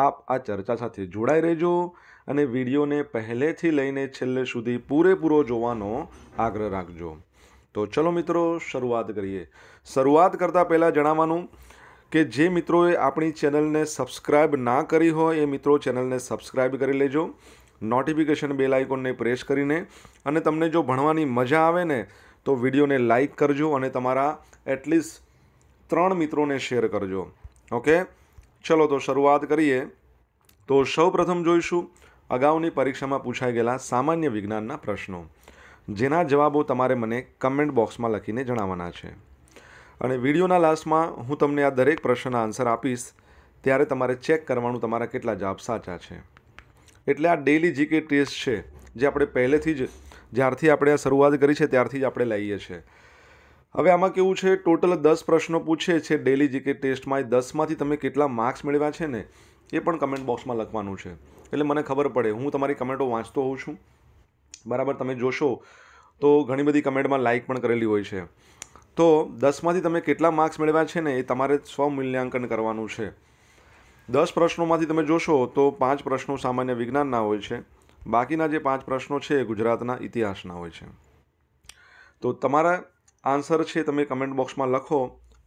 આપ આ ચર્ચા સાથે જોડાઈ રહેજો અને વિડીયોને પહેલેથી લઈને છેલ્લે સુધી પૂરેપૂરો જોવાનો આગ્રહ રાખજો તો ચલો મિત્રો શરૂઆત કરીએ શરૂઆત કરતાં પહેલાં જણાવવાનું કે જે મિત્રોએ આપણી ચેનલને સબસ્ક્રાઇબ ના કરી હોય એ મિત્રો ચેનલને સબસ્ક્રાઇબ કરી લેજો નોટિફિકેશન બેલ આઇકોનને પ્રેસ કરીને અને તમને જો ભણવાની મજા આવે ને તો વિડીયોને લાઇક કરજો અને તમારા એટલીસ્ટ ત્રણ મિત્રોને શેર કરજો ઓકે ચલો તો શરૂઆત કરીએ તો સૌપ્રથમ જોઈશું અગાઉની પરીક્ષામાં પૂછાઈ ગયેલા સામાન્ય વિજ્ઞાનના પ્રશ્નો જેના જવાબો તમારે મને કમેન્ટ બોક્સમાં લખીને જણાવવાના છે અને વિડીયોના લાસ્ટમાં હું તમને આ દરેક પ્રશ્નના આન્સર આપીશ ત્યારે તમારે ચેક કરવાનું તમારા કેટલા જવાબ સાચા છે એટલે આ ડેલી જીકે ટેસ્ટ છે જે આપણે પહેલેથી જ જ્યારથી આપણે આ શરૂઆત કરી છે ત્યારથી જ આપણે લઈએ છીએ હવે આમાં કેવું છે ટોટલ દસ પ્રશ્નો પૂછે છે ડેલી જીકે ટેસ્ટમાં એ દસમાંથી તમે કેટલા માર્ક્સ મેળવ્યા છે ને એ પણ કમેન્ટ બોક્સમાં લખવાનું છે એટલે મને ખબર પડે હું તમારી કમેન્ટો વાંચતો હોઉં છું બરાબર તમે જોશો તો ઘણી બધી કમેન્ટમાં લાઇક પણ કરેલી હોય છે તો દસમાંથી તમે કેટલા માર્ક્સ મેળવ્યા છે ને એ તમારે સ્વમૂલ્યાંકન કરવાનું છે દસ પ્રશ્નોમાંથી તમે જોશો તો પાંચ પ્રશ્નો સામાન્ય વિજ્ઞાનના હોય છે બાકીના જે પાંચ પ્રશ્નો છે એ ગુજરાતના ઇતિહાસના હોય છે તો તમારા આન્સર છે તમે કમેન્ટ બોક્સમાં લખો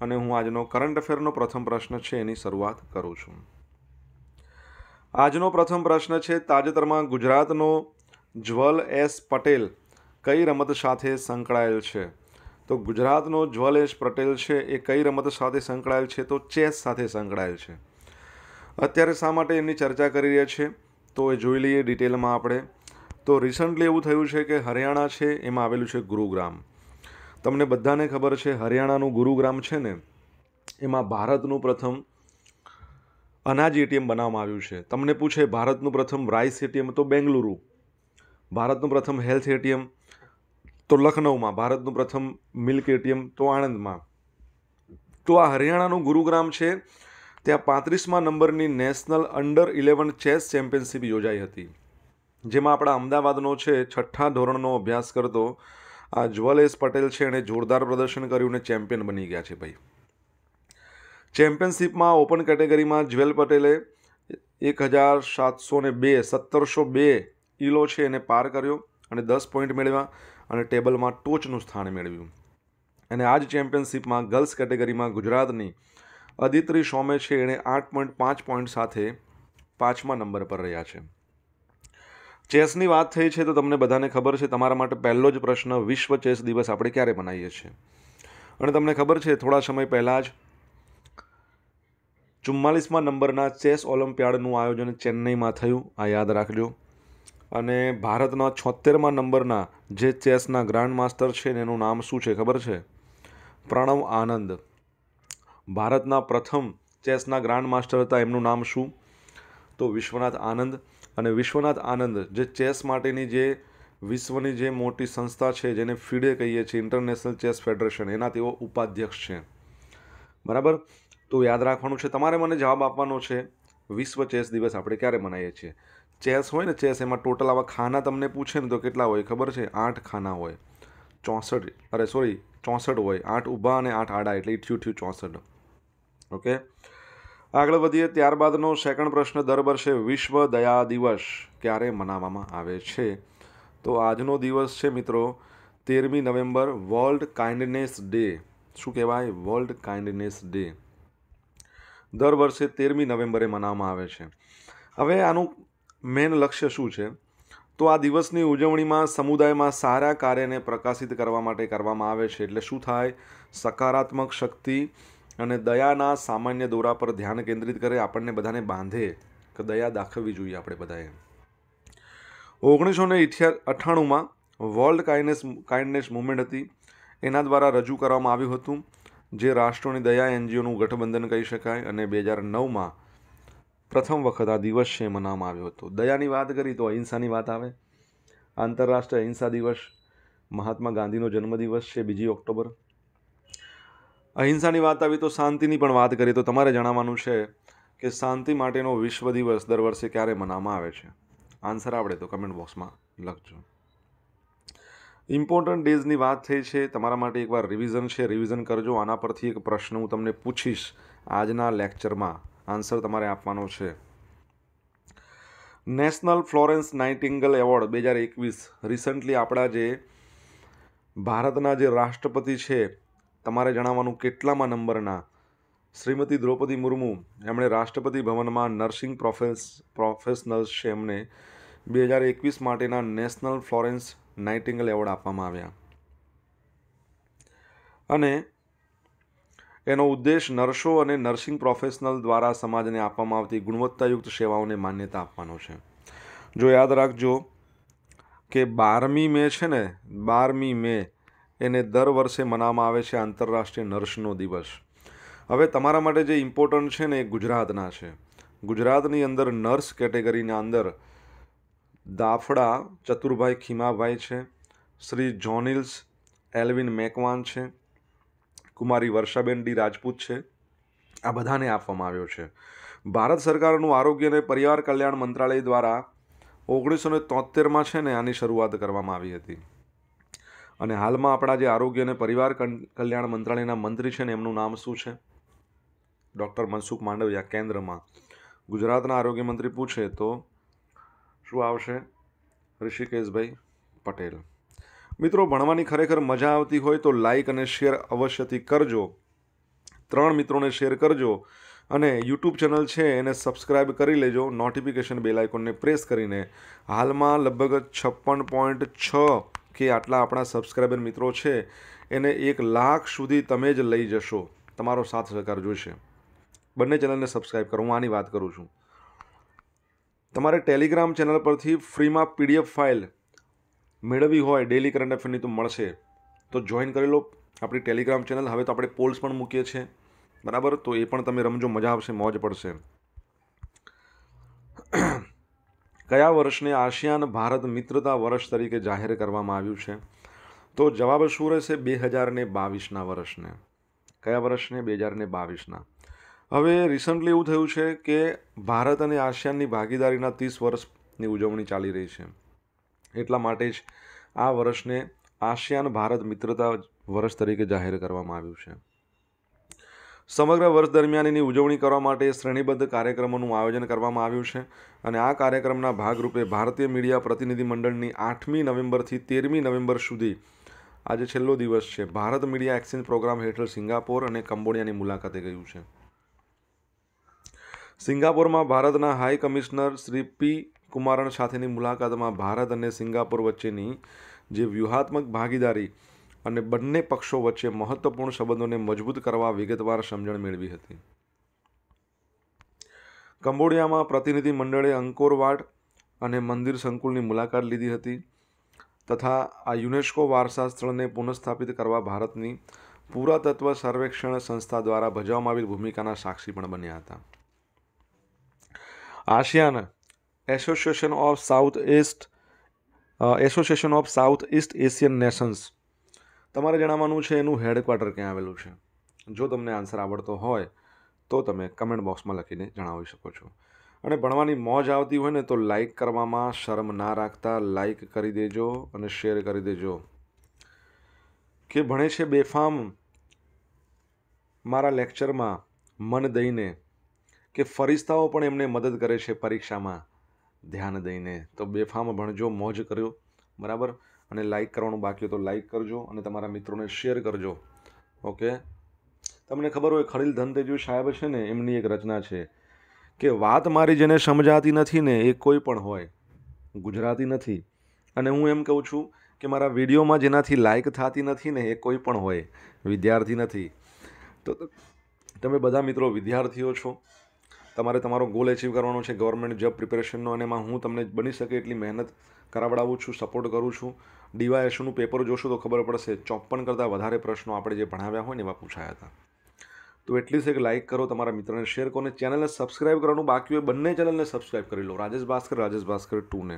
અને હું આજનો કરંટ અફેરનો પ્રથમ પ્રશ્ન છે એની શરૂઆત કરું છું આજનો પ્રથમ પ્રશ્ન છે તાજેતરમાં ગુજરાતનો જ્વલ એસ પટેલ કઈ રમત સાથે સંકળાયેલ છે તો ગુજરાતનો જ્વલ એસ પટેલ છે એ કઈ રમત સાથે સંકળાયેલ છે તો ચેસ સાથે સંકળાયેલ છે અત્યારે શા માટે એની ચર્ચા કરી રહ્યા છે તો એ જોઈ લઈએ ડિટેલમાં આપણે તો રિસન્ટલી એવું થયું છે કે હરિયાણા છે એમાં આવેલું છે ગુરુગ્રામ તમને બધાને ખબર છે હરિયાણાનું ગુરુગ્રામ છે ને એમાં ભારતનું પ્રથમ અનાજ એટીએમ બનાવવામાં આવ્યું છે તમને પૂછે ભારતનું પ્રથમ રાઈસ એટીએમ તો બેંગલુરુ ભારતનું પ્રથમ હેલ્થ એટીએમ તો લખનૌમાં ભારતનું પ્રથમ મિલ્ક એટીએમ તો આણંદમાં તો આ હરિયાણાનું ગુરુગ્રામ છે ત્યાં પાંત્રીસમાં નંબરની national under eleven chess championship યોજાઈ હતી જેમાં આપણા અમદાવાદનો છે છઠ્ઠા ધોરણનો અભ્યાસ કરતો આ જ્વલેશ પટેલ છે એણે જોરદાર પ્રદર્શન કર્યું અને ચેમ્પિયન બની ગયા છે ભાઈ ચેમ્પિયનશિપમાં ઓપન કેટેગરીમાં જ્વેલ પટેલે એક હજાર સાતસો ને બે સત્તરસો બે ઇલો છે એને પાર કર્યો અને દસ પોઈન્ટ મેળવ્યા અને ટેબલમાં ટોચનું સ્થાન મેળવ્યું અને આ જ ચેમ્પિયનશિપમાં ગર્લ્સ કેટેગરીમાં ગુજરાતની અદિત્રી સોમે છે એણે આઠ પોઈન્ટ પાંચ પોઈન્ટ સાથે પાંચમા નંબર પર રહ્યા છે ચેસની વાત થઈ છે તો તમને બધાને ખબર છે તમારા માટે પહેલો જ પ્રશ્ન વિશ્વ ચેસ દિવસ આપણે ક્યારે મનાવીએ છીએ અને તમને ખબર છે થોડા સમય પહેલાં જ ચુમ્માલીસમાં નંબરના ચેસ ઓલિમ્પિયાડનું આયોજન ચેન્નઈમાં થયું આ યાદ રાખજો અને ભારતના છોતેરમાં નંબરના જે ચેસના ગ્રાન્ડ માસ્ટર છે એનું નામ શું છે ખબર છે પ્રણવ આનંદ ભારતના પ્રથમ ચેસના ગ્રાન્ડ માસ્ટર હતા એમનું નામ શું તો વિશ્વનાથ આનંદ અને વિશ્વનાથ આનંદ જે ચેસ માટેની જે વિશ્વની જે મોટી સંસ્થા છે જેને ફીડે કહીએ છીએ ઇન્ટરનેશનલ ચેસ ફેડરેશન એના તેઓ ઉપાધ્યક્ષ છે બરાબર તો યાદ રાખવાનું છે તમારે મને જવાબ આપવાનો છે વિશ્વ ચેસ દિવસ આપણે ક્યારે મનાવીએ છીએ ચેસ હોય ને ચેસ એમાં ટોટલ આવા ખાના તમને પૂછે ને તો કેટલા હોય ખબર છે આઠ ખાના હોય ચોસઠ અરે સોરી ચોસઠ હોય આઠ ઊભા અને આઠ આડા એટલે ઇઠ્યું ઠ્યું ચોસઠ ઓકે આગળ વધીએ ત્યારબાદનો સેકન્ડ પ્રશ્ન દર વર્ષે વિશ્વ દયા દિવસ ક્યારે મનાવવામાં આવે છે તો આજનો દિવસ છે મિત્રો તેરમી નવેમ્બર વર્લ્ડ કાઇન્ડનેસ ડે શું કહેવાય વર્લ્ડ કાઇન્ડનેસ ડે દર વર્ષે તેરમી નવેમ્બરે મનાવવામાં આવે છે હવે આનું મેન લક્ષ્ય શું છે તો આ દિવસની ઉજવણીમાં સમુદાયમાં સારા કાર્યને પ્રકાશિત કરવા માટે કરવામાં આવે છે એટલે શું થાય સકારાત્મક શક્તિ અને દયાના સામાન્ય દોરા પર ધ્યાન કેન્દ્રિત કરે આપણને બધાને બાંધે કે દયા દાખવવી જોઈએ આપણે બધાએ ઓગણીસો ને અઠ્ઠાણુંમાં વર્લ્ડ કાઇન્ડનેસ કાઇન્ડનેસ મુવમેન્ટ હતી એના દ્વારા રજૂ કરવામાં આવ્યું હતું જે રાષ્ટ્રોની દયા એનજીઓનું ગઠબંધન કહી શકાય અને બે હજાર નવમાં પ્રથમ વખત આ દિવસ છે મનાવવામાં આવ્યો હતો દયાની વાત કરી તો અહિંસાની વાત આવે આંતરરાષ્ટ્રીય અહિંસા દિવસ મહાત્મા ગાંધીનો જન્મદિવસ છે બીજી ઓક્ટોબર અહિંસાની વાત આવી તો શાંતિની પણ વાત કરીએ તો તમારે જણાવવાનું છે કે શાંતિ માટેનો વિશ્વ દિવસ દર વર્ષે ક્યારે મનાવવામાં આવે છે આન્સર આવડે તો કમેન્ટ બોક્સમાં લખજો ઇમ્પોર્ટન્ટ ડેઝની વાત થઈ છે તમારા માટે એકવાર રિવિઝન છે રિવિઝન કરજો આના પરથી એક પ્રશ્ન હું તમને પૂછીશ આજના લેક્ચરમાં આન્સર તમારે આપવાનો છે નેશનલ ફ્લોરેન્સ નાઇટિંગલ એવોર્ડ બે હજાર એકવીસ રિસન્ટલી આપણા જે ભારતના જે રાષ્ટ્રપતિ છે તમારે જણાવવાનું કેટલામાં નંબરના શ્રીમતી દ્રૌપદી મુર્મુ એમણે રાષ્ટ્રપતિ ભવનમાં નર્સિંગ પ્રોફેસ પ્રોફેશનલ્સ છે એમને બે હજાર એકવીસ માટેના નેશનલ ફ્લોરેન્સ નાઇટિંગલ એવોર્ડ આપવામાં આવ્યા અને એનો ઉદ્દેશ નર્સો અને નર્સિંગ પ્રોફેશનલ દ્વારા સમાજને આપવામાં આવતી ગુણવત્તાયુક્ત સેવાઓને માન્યતા આપવાનો છે જો યાદ રાખજો કે બારમી મે છે ને બારમી મે એને દર વર્ષે મનાવવામાં આવે છે આંતરરાષ્ટ્રીય નર્સનો દિવસ હવે તમારા માટે જે ઇમ્પોર્ટન્ટ છે ને એ ગુજરાતના છે ગુજરાતની અંદર નર્સ કેટેગરીના અંદર દાફડા ચતુરભાઈ ખીમાભાઈ છે શ્રી જોનિલ્સ એલ્વિન મેકવાન છે કુમારી વર્ષાબેન ડી રાજપૂત છે આ બધાને આપવામાં આવ્યો છે ભારત સરકારનું આરોગ્ય અને પરિવાર કલ્યાણ મંત્રાલય દ્વારા ઓગણીસો ને તોતેરમાં છે ને આની શરૂઆત કરવામાં આવી હતી અને હાલમાં આપણા જે આરોગ્ય અને પરિવાર કલ્યાણ મંત્રાલયના મંત્રી છે ને એમનું નામ શું છે ડૉક્ટર મનસુખ માંડવિયા કેન્દ્રમાં ગુજરાતના આરોગ્ય મંત્રી પૂછે તો શું આવશે ઋષિકેશભાઈ પટેલ મિત્રો ભણવાની ખરેખર મજા આવતી હોય તો લાઇક અને શેર અવશ્યથી કરજો ત્રણ મિત્રોને શેર કરજો અને યુટ્યુબ ચેનલ છે એને સબસ્ક્રાઇબ કરી લેજો નોટિફિકેશન બેલ આઇકોનને પ્રેસ કરીને હાલમાં લગભગ છપ્પન પોઈન્ટ છ કે આટલા આપણા સબસ્ક્રાઈબર મિત્રો છે એને એક લાખ સુધી તમે જ લઈ જશો તમારો સાથ સહકાર જોઈશે બંને ચેનલને સબસ્ક્રાઈબ કરો હું આની વાત કરું છું તમારે ટેલિગ્રામ ચેનલ પરથી ફ્રીમાં પીડીએફ ફાઇલ મેળવવી હોય ડેલી કરંટ અફેરની તો મળશે તો જોઈન કરી લો આપણી ટેલિગ્રામ ચેનલ હવે તો આપણે પોલ્સ પણ મૂકીએ છીએ બરાબર તો એ પણ તમે રમજો મજા આવશે મોજ પડશે કયા વર્ષને આસિયાન ભારત મિત્રતા વર્ષ તરીકે જાહેર કરવામાં આવ્યું છે તો જવાબ શું રહેશે બે હજારને બાવીસના વર્ષને કયા વર્ષને બે હજારને બાવીસના હવે રિસન્ટલી એવું થયું છે કે ભારત અને આસિયાનની ભાગીદારીના ત્રીસ વર્ષની ઉજવણી ચાલી રહી છે એટલા માટે જ આ વર્ષને આસિયાન ભારત મિત્રતા વર્ષ તરીકે જાહેર કરવામાં આવ્યું છે સમગ્ર વર્ષ દરમિયાન એની ઉજવણી કરવા માટે શ્રેણીબદ્ધ કાર્યક્રમોનું આયોજન કરવામાં આવ્યું છે અને આ કાર્યક્રમના ભાગરૂપે ભારતીય મીડિયા પ્રતિનિધિમંડળની આઠમી નવેમ્બરથી તેરમી નવેમ્બર સુધી આજે છેલ્લો દિવસ છે ભારત મીડિયા એક્સચેન્જ પ્રોગ્રામ હેઠળ સિંગાપોર અને કંબોડિયાની મુલાકાતે ગયું છે સિંગાપોરમાં ભારતના high commissioner Shri P Kumaran સાથેની મુલાકાતમાં ભારત અને સિંગાપોર વચ્ચેની જે વ્યૂહાત્મક ભાગીદારી અને બંને પક્ષો વચ્ચે મહત્વપૂર્ણ સંબંધોને મજબૂત કરવા વિગતવાર સમજણ મેળવી હતી કંબોડિયામાં પ્રતિનિધિ મંડળે અંકોરવાટ અને મંદિર સંકુલની મુલાકાત લીધી હતી તથા આ યુનેસ્કો વારસા સ્થળને પુનઃસ્થાપિત કરવા ભારતની પુરાતત્વ સર્વેક્ષણ સંસ્થા દ્વારા ભજવવામાં આવેલ ભૂમિકાના સાક્ષી પણ બન્યા હતા ASEAN association of south east association of south east Asian nations તમારે જણાવવાનું છે એનું હેડક્વાર્ટર ક્યાં આવેલું છે જો તમને આન્સર આવડતો હોય તો તમે કમેન્ટ બોક્સમાં લખીને જણાવી શકો છો અને ભણવાની મોજ આવતી હોય ને તો લાઇક કરવામાં શરમ ના રાખતા લાઈક કરી દેજો અને શેર કરી દેજો કે ભણે છે બેફામ મારા લેક્ચરમાં મન દઈને કે ફરિશ્તાઓ પણ એમને મદદ કરે છે પરીક્ષામાં ધ્યાન દઈને તો બેફામ ભણજો મોજ કર્યો બરાબર અને લાઇક કરવાનું બાકી હોય તો લાઇક કરજો અને તમારા મિત્રોને શેર કરજો ઓકે તમને ખબર હોય ખલીલ ધનતેજુ સાહેબ છે ને એમની એક રચના છે કે વાત મારી જેને સમજાતી નથી ને એ કોઈ પણ હોય ગુજરાતી નથી અને હું એમ કહું છું કે મારા વિડીયોમાં જેનાથી લાઇક થતી નથી ને એ કોઈ પણ હોય વિદ્યાર્થી નથી તો તમે બધા મિત્રો વિદ્યાર્થીઓ છો તમારે તમારો ગોલ એચીવ કરવાનો છે ગવર્મેન્ટ જોબ પ્રિપેરેશનનો અને એમાં હું તમને બની શકે એટલી મહેનત કરાવડાવું છું સપોર્ટ કરું છું ડીવાયએસનું પેપર જોશો તો ખબર પડશે ચોપ્પન કરતાં વધારે પ્રશ્નો આપણે જે ભણાવ્યા હોય ને એવા પૂછાયા હતા તો એટલીસ્ટ એક લાઇક કરો તમારા મિત્રને શેર કરો અને ચેનલને સબસ્ક્રાઇબ કરવાનું બાકી હોય બંને ચેનલને સબસ્ક્રાઇબ કરી લો રાજેશ ભાસ્કર રાજેશ ભાસ્કર ટુને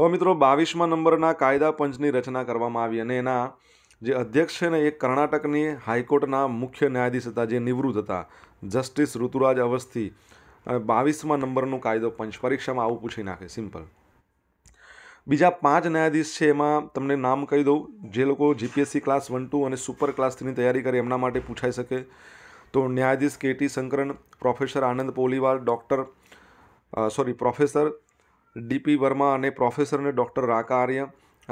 હવે મિત્રો બાવીસમા નંબરના કાયદા પંચની રચના કરવામાં આવી અને એના જે અધ્યક્ષ છે ને એ કર્ણાટકની હાઈકોર્ટના મુખ્ય ન્યાયાધીશ હતા જે નિવૃત્ત હતા જસ્ટિસ ઋતુરાજ અવસ્થી બાવીસમા નંબરનું કાયદો પંચ પરીક્ષામાં આવું પૂછી નાખે સિમ્પલ બીજા પાંચ ન્યાયાધીશ છે એમાં તમને નામ કહી દઉં જે લોકો જીપીએસસી ક્લાસ વન ટુ અને સુપર ક્લાસ થ્રીની તૈયારી કરે એમના માટે પૂછાઈ શકે તો ન્યાયાધીશ KT Shankaran professor Anand Poliwal doctor sorry professor DP Verma અને પ્રોફેસર અને ડૉક્ટર રાકા આર્ય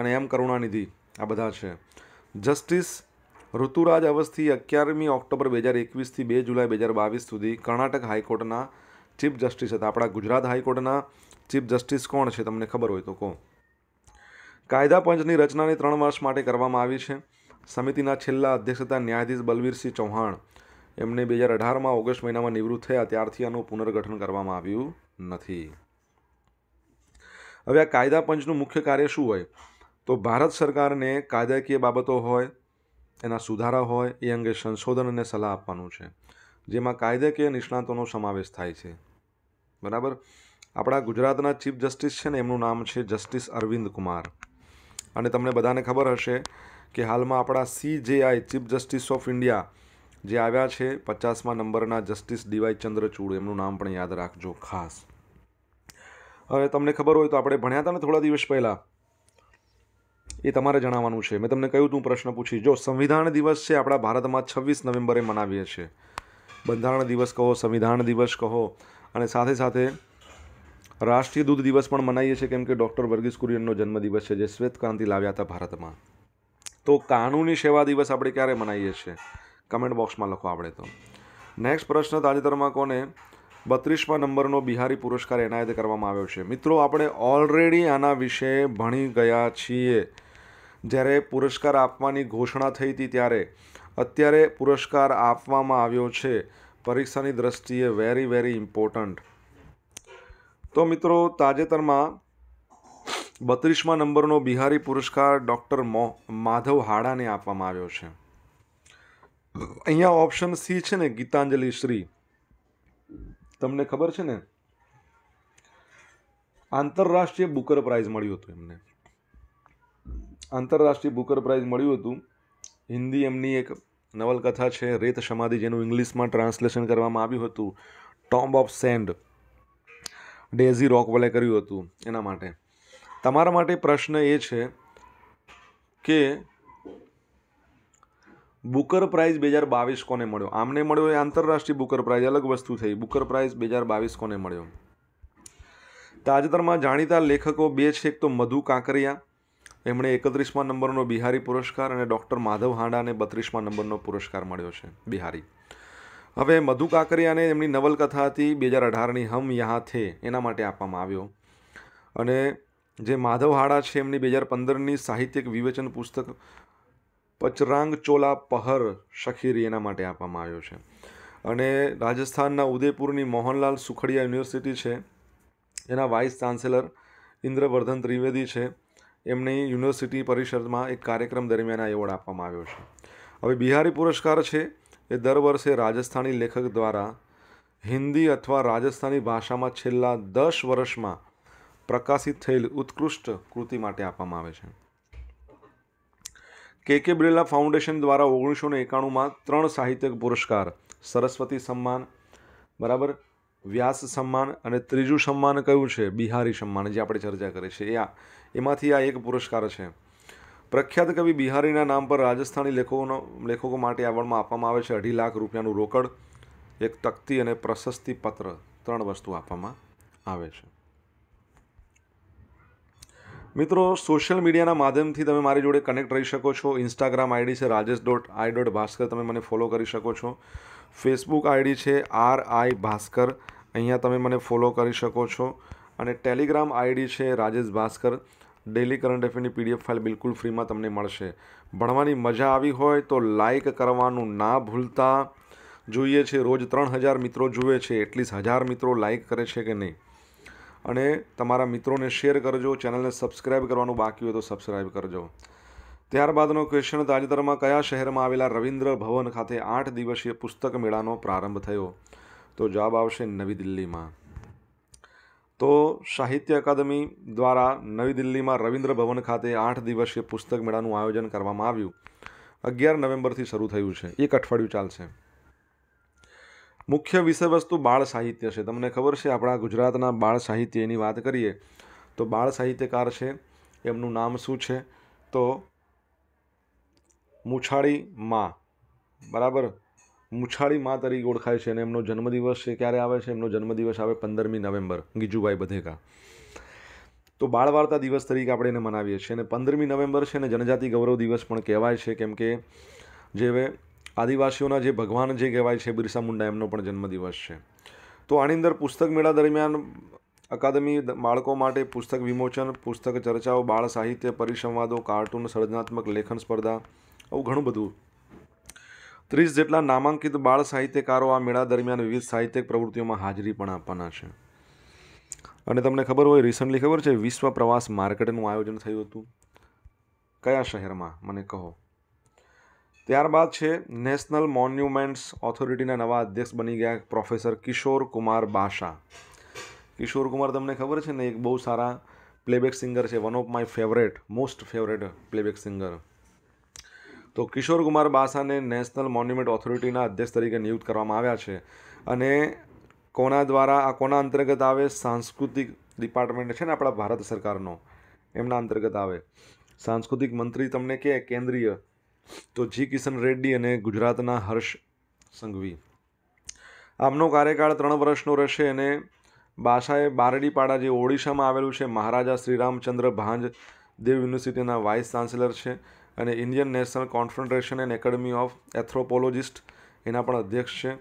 અને એમ કરુણાનિધિ આ બધા છે જસ્ટિસ ઋતુરાજ અવસ્થી અગિયારમી ઓક્ટોબર બે હજાર એકવીસથી બે જુલાઈ બે હજાર બાવીસ સુધી કર્ણાટક હાઈકોર્ટના ચીફ જસ્ટિસ હતા આપણા ગુજરાત હાઈકોર્ટના ચીફ જસ્ટિસ કોણ છે તમને ખબર હોય તો કહો કાયદા પંચની રચનાને ત્રણ વર્ષ માટે કરવામાં આવી છે સમિતિના છેલ્લા અધ્યક્ષતા હતા ન્યાયાધીશ બલવીરસિંહ ચૌહાણ એમને બે હજાર અઢારમાં ઓગસ્ટ મહિનામાં નિવૃત્ત થયા ત્યારથી આનું પુનર્ગઠન કરવામાં આવ્યું નથી હવે આ કાયદા પંચનું મુખ્ય કાર્ય શું હોય તો ભારત સરકારને કાયદાકીય બાબતો હોય એના સુધારા હોય એ અંગે સંશોધન અને સલાહ આપવાનું છે જેમાં કાયદાકીય નિષ્ણાતોનો સમાવેશ થાય છે બરાબર આપણા ગુજરાતના ચીફ જસ્ટિસ છે ને એમનું નામ છે જસ્ટિસ અરવિંદ કુમાર અને તમને બધાને ખબર હશે કે હાલમાં આપણા C CJI chief justice of India જે આવ્યા છે પચાસમા નંબરના જસ્ટિસ ડીવાય ચંદ્રચૂડ એમનું નામ પણ યાદ રાખજો ખાસ હવે તમને ખબર હોય તો આપણે ભણ્યા હતા ને થોડા દિવસ પહેલાં એ તમારે જણાવવાનું છે મેં તમને કહ્યું હતું પ્રશ્ન પૂછી જો સંવિધાન દિવસ છે આપણા ભારતમાં છવ્વીસ નવેમ્બરે મનાવીએ છીએ બંધારણ દિવસ કહો સંવિધાન દિવસ કહો અને સાથે સાથે રાષ્ટ્રીય દૂધ દિવસ પણ મનાવીએ છીએ કેમ કે ડૉક્ટર વર્ગીસ કુરિયનનો જન્મદિવસ છે જે શ્વેતક્રાંતિ લાવ્યા હતા ભારતમાં તો કાનૂની સેવા દિવસ આપણે ક્યારે મનાઈએ છીએ કમેન્ટ બોક્સમાં લખો આપણે તો નેક્સ્ટ પ્રશ્ન તાજેતરમાં કોને બત્રીસમાં નંબરનો બિહારી પુરસ્કાર એનાયત કરવામાં આવ્યો છે મિત્રો આપણે ઓલરેડી આના વિશે ભણી ગયા છીએ જ્યારે પુરસ્કાર આપવાની ઘોષણા થઈ હતી ત્યારે અત્યારે પુરસ્કાર આપવામાં આવ્યો છે પરીક્ષાની દ્રષ્ટિએ વેરી વેરી ઇમ્પોર્ટન્ટ તો મિત્રો તાજેતરમાં બત્રીસમા નંબરનો બિહારી પુરસ્કાર ડૉક્ટર માધવ હાડાને આપવામાં આવ્યો છે અહીંયા ઓપ્શન સી છે ને ગીતાંજલિ શ્રી તમને ખબર છે ને આંતરરાષ્ટ્રીય બુકર પ્રાઇઝ મળ્યું હતું એમને આંતરરાષ્ટ્રીય બુકર પ્રાઇઝ મળ્યું હતું હિન્દી એમની એક નવલકથા છે રેત સમાધિ જેનું ઇંગ્લિશમાં ટ્રાન્સલેશન કરવામાં આવ્યું હતું ટોમ્બ ઓફ સેન્ડ ડેઝી રોકવલે કર્યું હતું એના માટે તમારા માટે પ્રશ્ન એ છે કે બુકર પ્રાઇઝ બે હજાર બાવીસ કોને મળ્યો આમને મળ્યો એ આંતરરાષ્ટ્રીય બુકર પ્રાઇઝ અલગ વસ્તુ થઈ બુકર પ્રાઇઝ બે હજાર બાવીસ કોને મળ્યો તાજેતરમાં જાણીતા લેખકો બે છે એક તો મધુ કાંકરિયા એમણે એકત્રીસમાં નંબરનો બિહારી પુરસ્કાર અને ડૉક્ટર માધવ હાંડાને બત્રીસમાં નંબરનો પુરસ્કાર મળ્યો છે બિહારી હવે મધુ કાકરિયાને એમની નવલકથા હતી બે હજાર અઢારની હમ યહાં થે એના માટે આપવામાં આવ્યો અને જે માધવ હાડા છે એમની બે હજાર પંદરની સાહિત્યિક વિવેચન પુસ્તક પચરાંગ ચોલા પહર શખીરી એના માટે આપવામાં આવ્યો છે અને રાજસ્થાનના ઉદયપુરની મોહનલાલ સુખડિયા યુનિવર્સિટી છે એના વાઇસ ચાન્સેલર ઇન્દ્રવર્ધન ત્રિવેદી છે એમની યુનિવર્સિટી પરિષદમાં એક કાર્યક્રમ દરમિયાન આ એવોર્ડ આપવામાં આવ્યો છે હવે બિહારી પુરસ્કાર છે એ દર વર્ષે રાજસ્થાની લેખક દ્વારા હિન્દી અથવા રાજસ્થાની ભાષામાં છેલ્લા દસ વર્ષમાં પ્રકાશિત થયેલ ઉત્કૃષ્ટ કૃતિ માટે આપવામાં આવે છે કે કે બિરલા ફાઉન્ડેશન દ્વારા ઓગણીસો ને એકાણુંમાં ત્રણ સાહિત્યક પુરસ્કાર સરસ્વતી સન્માન બરાબર વ્યાસ સન્માન અને ત્રીજું સન્માન કયું છે બિહારી સન્માન જે આપણે ચર્ચા કરી છે એ એમાંથી આ એક પુરસ્કાર છે પ્રખ્યાત કવિ બિહારીના નામ પર રાજસ્થાની લેખકોનો લેખકો માટે આવડમાં આપવામાં આવે છે અઢી લાખ રૂપિયાનું રોકડ એક તકતી અને પ્રશસ્તિ પત્ર ત્રણ વસ્તુ આપવામાં આવે છે મિત્રો સોશિયલ મીડિયાના માધ્યમથી તમે મારી જોડે કનેક્ટ રહી શકો છો ઇન્સ્ટાગ્રામ આઈડી છે Rajesh dot I dot Bhaskar તમે મને ફોલો કરી શકો છો ફેસબુક આઈડી છે આર આઈ ભાસ્કર અહીંયા તમે મને ફોલો કરી શકો છો અને ટેલિગ્રામ આઈડી છે રાજેશ ભાસ્કર ડેલી કરંટ અફેરની પીડીએફ ફાઇલ બિલકુલ ફ્રીમાં તમને મળશે ભણવાની મજા આવી હોય તો લાઇક કરવાનું ના ભૂલતા જોઈએ છે રોજ ત્રણ હજાર મિત્રો જુએ છે એટલીસ્ટ હજાર મિત્રો લાઇક કરે છે કે નહીં અને તમારા મિત્રોને શેર કરજો ચેનલને સબસ્ક્રાઇબ કરવાનું બાકી હોય તો સબસ્ક્રાઇબ કરજો ત્યારબાદનો ક્વેશ્ચન તાજેતરમાં કયા શહેરમાં આવેલા રવિન્દ્ર ભવન ખાતે આઠ દિવસીય પુસ્તક મેળાનો પ્રારંભ થયો તો જવાબ આવશે નવી દિલ્હીમાં તો સાહિત્ય અકાદમી દ્વારા નવી દિલ્હીમાં રવિન્દ્ર ભવન ખાતે આઠ દિવસીય પુસ્તક મેળાનું આયોજન કરવામાં આવ્યું અગિયાર નવેમ્બરથી શરૂ થયું છે એક અઠવાડિયું ચાલશે મુખ્ય વિષયવસ્તુ બાળ સાહિત્ય છે તમને ખબર છે આપણા ગુજરાતના બાળ સાહિત્યની વાત કરીએ તો બાળ સાહિત્યકાર છે એમનું નામ શું છે તો મુછાળી માં બરાબર મુછાળી મા તરીકે ઓળખાય છે અને એમનો જન્મદિવસ છે ક્યારે આવે છે એમનો જન્મદિવસ આવે પંદરમી નવેમ્બર ગીજુભાઈ બધેકા તો બાળ દિવસ તરીકે આપણે એને મનાવીએ છીએ અને પંદરમી નવેમ્બર છે ને જનજાતિ ગૌરવ દિવસ પણ કહેવાય છે કેમ કે જે હવે આદિવાસીઓના જે ભગવાન જે કહેવાય છે બિરસા મુંડા એમનો પણ જન્મદિવસ છે તો આની અંદર પુસ્તક મેળા દરમિયાન અકાદમી બાળકો માટે પુસ્તક વિમોચન પુસ્તક ચર્ચાઓ બાળ સાહિત્ય પરિસંવાદો કાર્ટૂન સર્જનાત્મક લેખન સ્પર્ધા આવું ઘણું બધું ત્રીસ જેટલા નામાંકિત બાળ સાહિત્યકારો આ મેળા દરમિયાન વિવિધ સાહિત્યિક પ્રવૃત્તિઓમાં હાજરી પણ આપવાના છે અને તમને ખબર હોય રિસન્ટલી ખબર છે વિશ્વ પ્રવાસ માર્કેટનું આયોજન થયું હતું કયા શહેરમાં મને કહો ત્યારબાદ છે નેશનલ મોન્યુમેન્ટ્સ ઓથોરિટીના નવા અધ્યક્ષ બની ગયા પ્રોફેસર કિશોર કુમાર બાશા કિશોર કુમાર તમને ખબર છે ને એક બહુ સારા પ્લેબેક સિંગર છે one of my favourite most favourite playback singer તો કિશોર કુમાર બાસાને નેશનલ મોન્યુમેન્ટ ઓથોરિટીના અધ્યક્ષ તરીકે નિયુક્ત કરવામાં આવ્યા છે અને કોના દ્વારા આ કોના અંતર્ગત આવે સાંસ્કૃતિક ડિપાર્ટમેન્ટ છે ને આપણા ભારત સરકારનો એમના અંતર્ગત આવે સાંસ્કૃતિક મંત્રી તમને કહે કેન્દ્રીય તો જી કિશન રેડ્ડી અને ગુજરાતના હર્ષ સંઘવી આમનો કાર્યકાળ ત્રણ વર્ષનો રહેશે અને બાસાએ બારડીપાડા જે ઓડિશામાં આવેલું છે મહારાજા શ્રીરામચંદ્ર ભાંજ દેવ યુનિવર્સિટીના વાઇસ ચાન્સેલર છે અને Indian national confederation and academy of anthropologist એના પણ અધ્યક્ષ છે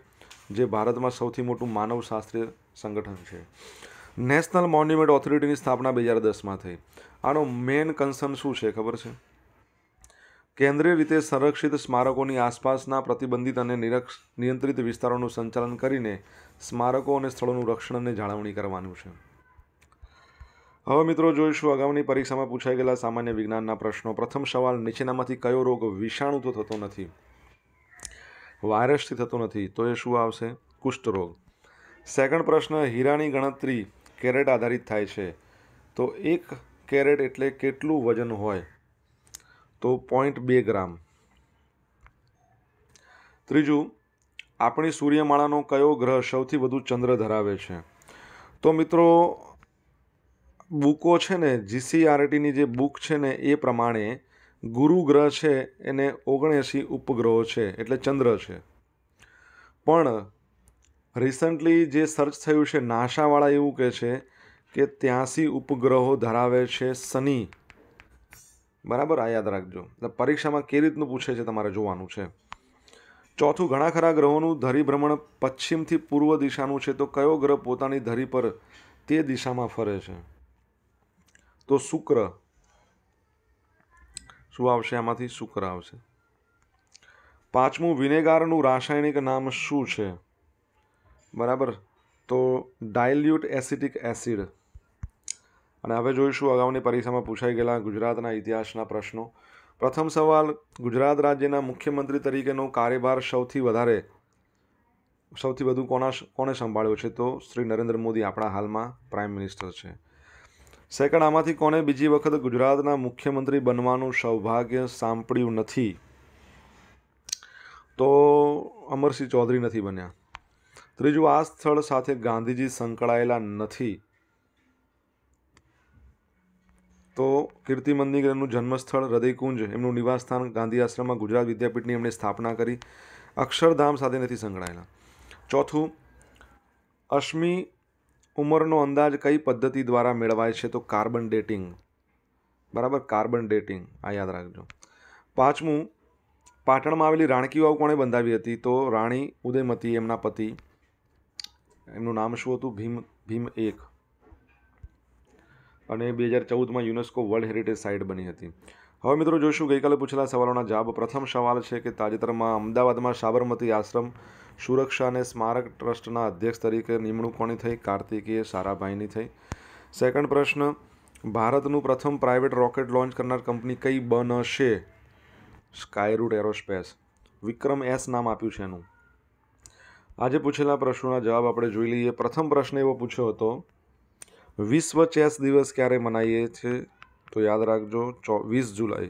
જે ભારતમાં સૌથી મોટું માનવશાસ્ત્રીય સંગઠન છે નેશનલ મોન્યુમેન્ટ ઓથોરિટીની સ્થાપના બે હજાર દસમાં થઈ આનો મેઇન કન્સર્ન શું છે ખબર છે કેન્દ્રીય રીતે સંરક્ષિત સ્મારકોની આસપાસના પ્રતિબંધિત અને નિયંત્રિત વિસ્તારોનું સંચાલન કરીને સ્મારકો અને સ્થળોનું રક્ષણ અને જાળવણી કરવાનું છે હવે મિત્રો જોઈશું અગાઉની પરીક્ષામાં પૂછાઈ ગયેલા સામાન્ય વિજ્ઞાનના પ્રશ્નો પ્રથમ સવાલ નીચેનામાંથી કયો રોગ વિષાણુ તો થતો નથી વાયરસથી થતો નથી તો એ શું આવશે કુષ્ઠરોગ સેકન્ડ પ્રશ્ન હીરાની ગણતરી કેરેટ આધારિત થાય છે તો એક કેરેટ એટલે કેટલું વજન હોય તો પોઈન્ટ બે ગ્રામ ત્રીજું આપણી સૂર્યમાળાનો કયો ગ્રહ સૌથી વધુ ચંદ્ર ધરાવે છે તો મિત્રો બુકો છે ને જીસીઆરટીની e જે બુક છે ને એ પ્રમાણે ગુરુ ગ્રહ છે એને ઓગણએંસી ઉપગ્રહો છે એટલે ચંદ્ર છે પણ રિસન્ટલી જે સર્ચ થયું છે નાશાવાળા એવું કહે છે કે ત્યાંસી ઉપગ્રહો ધરાવે છે શનિ બરાબર આ યાદ રાખજો એટલે પરીક્ષામાં કેવી રીતનું પૂછે છે તમારે જોવાનું છે ચોથું ઘણા ખરા ગ્રહોનું ધરીભ્રમણ પશ્ચિમથી પૂર્વ દિશાનું છે તો કયો ગ્રહ પોતાની ધરી પર તે દિશામાં ફરે છે તો શુક્ર શું આવશે આમાંથી શુક્ર આવશે પાંચમું વિનેગારનું રાસાયણિક નામ શું છે બરાબર તો ડાયલ્યુટ એસિટિક એસિડ અને હવે જોઈશું અગાઉની પરીક્ષામાં પૂછાઈ ગયેલા ગુજરાતના ઇતિહાસના પ્રશ્નો પ્રથમ સવાલ ગુજરાત રાજ્યના મુખ્યમંત્રી તરીકેનો કાર્યભાર સૌથી વધારે સૌથી વધુ કોના કોને સંભાળ્યો છે તો શ્રી નરેન્દ્ર મોદી આપણા હાલમાં પ્રાઇમ મિનિસ્ટર છે સેકન્ડ આમાંથી કોને બીજી વખત ગુજરાતના મુખ્યમંત્રી બનવાનું સૌભાગ્ય સાંપડ્યું નથી તો અમરસિંહ ચૌધરી નથી બન્યા ત્રીજું આ સ્થળ સાથે ગાંધીજી સંકળાયેલા નથી તો કીર્તિ મંદિર એમનું જન્મસ્થળ હૃદયકુંજ એમનું નિવાસસ્થાન ગાંધી આશ્રમમાં ગુજરાત વિદ્યાપીઠની એમણે સ્થાપના કરી અક્ષરધામ સાથે નથી સંકળાયેલા ચોથું અશ્મી ઉંમરનો અંદાજ કઈ પદ્ધતિ દ્વારા મેળવાય છે તો કાર્બન ડેટિંગ બરાબર કાર્બન ડેટિંગ આ યાદ રાખજો પાંચમું પાટણમાં આવેલી રાણકી વાવ કોણે બંધાવી હતી તો રાણી ઉદયમતી એમના પતિ એમનું નામ શું હતું ભીમ ભીમ એક અને બે હજાર ચૌદમાં યુનેસ્કો વર્લ્ડ હેરિટેજ સાઇટ બની હતી હવે મિત્રો જોઈશું ગઈકાલે પૂછેલા સવાલોના જવાબ પ્રથમ સવાલ છે કે તાજેતરમાં અમદાવાદમાં સાબરમતી આશ્રમ સુરક્ષા અને સ્મારક ટ્રસ્ટના અધ્યક્ષ તરીકે નિમણૂક કોની થઈ કાર્તિકીય સારાભાઈની થઈ સેકન્ડ પ્રશ્ન ભારતનું પ્રથમ પ્રાઇવેટ રોકેટ લોન્ચ કરનાર કંપની કઈ બનશે સ્કાયરૂટ એરોસ્પેસ વિક્રમ એસ નામ આપ્યું છે એનું આજે પૂછેલા પ્રશ્નોના જવાબ આપણે જોઈ લઈએ પ્રથમ પ્રશ્ન એવો પૂછ્યો હતો વિશ્વ ચેસ દિવસ ક્યારે મનાઈએ છીએ તો યાદ રાખજો ચો વીસ જુલાઈ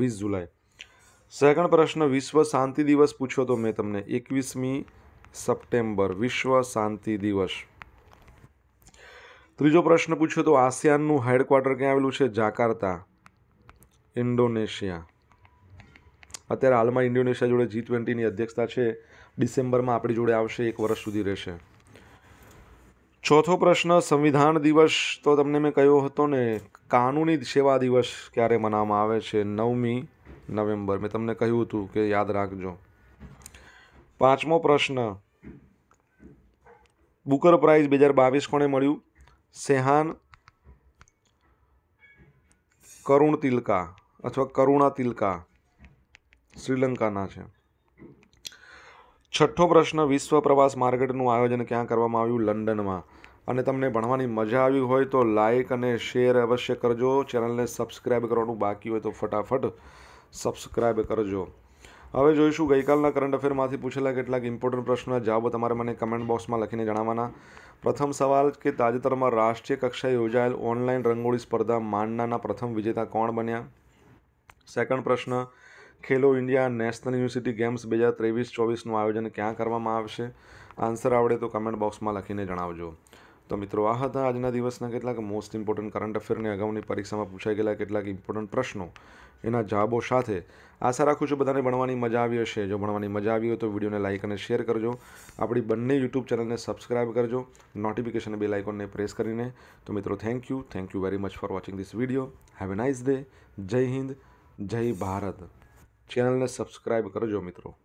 વીસ જુલાઈ સેકન્ડ પ્રશ્ન વિશ્વ શાંતિ દિવસ પૂછ્યો તો મેં તમને એકવીસમી સપ્ટેમ્બર વિશ્વ શાંતિ દિવસ ત્રીજો પ્રશ્ન પૂછ્યો તો આસિયાનનું હેડક્વાર્ટર ક્યાં આવેલું છે જાકાર્તા ઇન્ડોનેશિયા અત્યારે હાલમાં ઇન્ડોનેશિયા જોડે જી ટ્વેન્ટીની અધ્યક્ષતા છે ડિસેમ્બરમાં આપણી જોડે આવશે એક વર્ષ સુધી રહેશે ચોથો પ્રશ્ન સંવિધાન દિવસ તો તમને મેં કહ્યો હતો ને કાનૂની સેવા દિવસ ક્યારે મનાવવામાં આવે છે નવમી નવેમ્બર મેં તમને કહ્યું હતું કે યાદ રાખજો પાંચમો પ્રશ્ન બુકર પ્રાઇઝ બે હજાર બાવીસ કોણે મળ્યું સેહાન કરુણ તિલકા અથવા કરુણા તિલકા શ્રીલંકાના છે છઠ્ઠો પ્રશ્ન વિશ્વ પ્રવાસ માર્કેટનું આયોજન ક્યાં કરવામાં આવ્યું લંડનમાં અને તમને ભણવાની મજા આવી હોય તો લાઇક અને શેર અવશ્ય કરજો ચેનલને સબસ્ક્રાઇબ કરવાનું બાકી હોય તો ફટાફટ સબસ્ક્રાઇબ કરજો હવે જોઈશું ગઈકાલના કરંટ અફેરમાંથી પૂછેલા કેટલાક ઇમ્પોર્ટન્ટ પ્રશ્નોના જવાબો તમારે મને કમેન્ટ બોક્સમાં લખીને જણાવવાના પ્રથમ સવાલ કે તાજેતરમાં રાષ્ટ્રીય કક્ષાએ યોજાયેલ ઓનલાઈન રંગોળી સ્પર્ધા માંડનાના પ્રથમ વિજેતા કોણ બન્યા સેકન્ડ પ્રશ્ન Khelo India national university games બે હજાર ત્રેવીસ ચોવીસનું આયોજન ક્યાં કરવામાં આવશે આન્સર આવડે તો કમેન્ટ બોક્સમાં લખીને જણાવજો તો મિત્રો આ હતા આજના દિવસના કેટલાક મોસ્ટ ઇમ્પોર્ટન્ટ કરંટ અફેરને અગાઉની પરીક્ષામાં પૂછાઈ ગયેલા કેટલાક ઇમ્પોર્ટન્ટ પ્રશ્નો એના જવાબો સાથે આશા રાખું છું બધાને ભણવાની મજા આવી હશે જો ભણવાની મજા આવી હોય તો વિડીયોને લાઇક અને શેર કરજો આપણી બંને યુટ્યુબ ચેનલને સબસ્ક્રાઇબ કરજો નોટિફિકેશન બે લાઇકોનને પ્રેસ કરીને તો મિત્રો thank you thank you very much for watching this video have a nice day જય હિન્દ જય ભારત ચેનલને સબસ્ક્રાઇબ કરજો મિત્રો